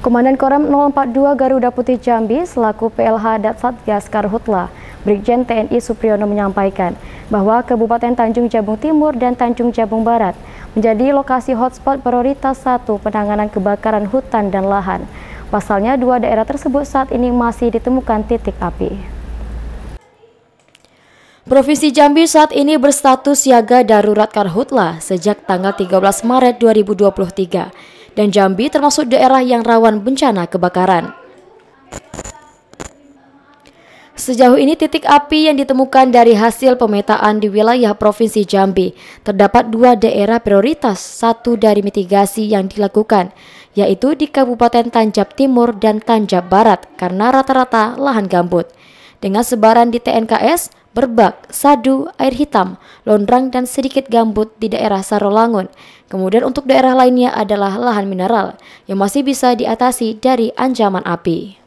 Komandan Korem 042 Garuda Putih Jambi selaku PLH Datsatgas Karhutla, Brigjen TNI Supriyono menyampaikan bahwa Kabupaten Tanjung Jabung Timur dan Tanjung Jabung Barat menjadi lokasi hotspot prioritas satu penanganan kebakaran hutan dan lahan. Pasalnya dua daerah tersebut saat ini masih ditemukan titik api. Provinsi Jambi saat ini berstatus siaga darurat karhutla sejak tanggal 13 Maret 2023 dan Jambi termasuk daerah yang rawan bencana kebakaran. Sejauh ini titik api yang ditemukan dari hasil pemetaan di wilayah Provinsi Jambi terdapat dua daerah prioritas satu dari mitigasi yang dilakukan, yaitu di Kabupaten Tanjab Timur dan Tanjab Barat karena rata-rata lahan gambut dengan sebaran di TNKS, berbak, sadu, air hitam, londrang, dan sedikit gambut di daerah Sarolangun. Kemudian untuk daerah lainnya adalah lahan mineral yang masih bisa diatasi dari ancaman api.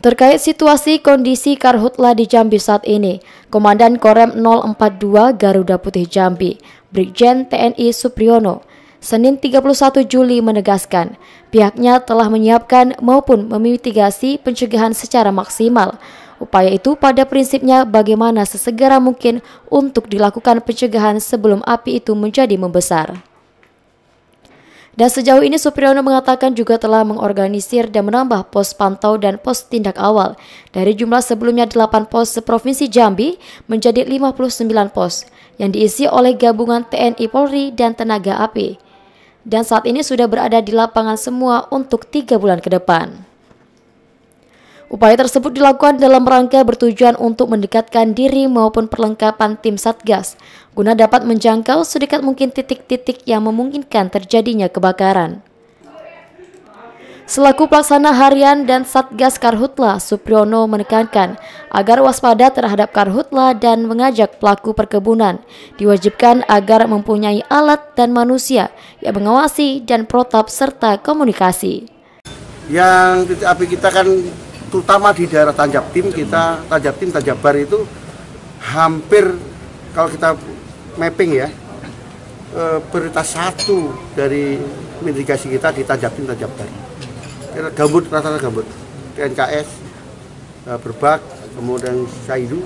Terkait situasi kondisi Karhutla di Jambi saat ini, Komandan Korem 042 Garuda Putih Jambi, Brigjen TNI Supriyono, Senin 31 Juli menegaskan pihaknya telah menyiapkan maupun memitigasi pencegahan secara maksimal. Upaya itu pada prinsipnya bagaimana sesegera mungkin untuk dilakukan pencegahan sebelum api itu menjadi membesar. Dan sejauh ini Supriyono mengatakan juga telah mengorganisir dan menambah pos pantau dan pos tindak awal. Dari jumlah sebelumnya 8 pos seprovinsi Jambi menjadi 59 pos yang diisi oleh gabungan TNI Polri dan tenaga api dan saat ini sudah berada di lapangan semua untuk tiga bulan ke depan. Upaya tersebut dilakukan dalam rangka bertujuan untuk mendekatkan diri maupun perlengkapan tim Satgas, guna dapat menjangkau sedekat mungkin titik-titik yang memungkinkan terjadinya kebakaran. Selaku pelaksana harian dan Satgas Karhutla, Supriyono menekankan agar waspada terhadap Karhutla dan mengajak pelaku perkebunan diwajibkan agar mempunyai alat dan manusia yang mengawasi dan protap serta komunikasi. Yang titik api kita kan terutama di daerah Tanjab Tim kita Tanjab Tim Tanjabar itu hampir kalau kita mapping ya eh, prioritas satu dari mitigasi kita di Tanjab Tim Tanjabar gambut rata-rata gambut TNKS, eh, berbak kemudian saidu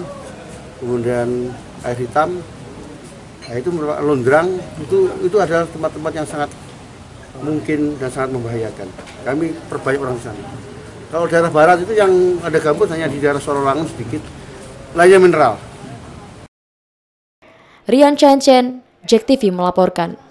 kemudian air hitam nah, itu merupakan londrang itu itu adalah tempat-tempat yang sangat mungkin dan sangat membahayakan kami perbanyak orang sana kalau daerah barat itu yang ada gambut hanya di daerah Sorolangun sedikit lainnya mineral Rian Chen, Jack TV melaporkan.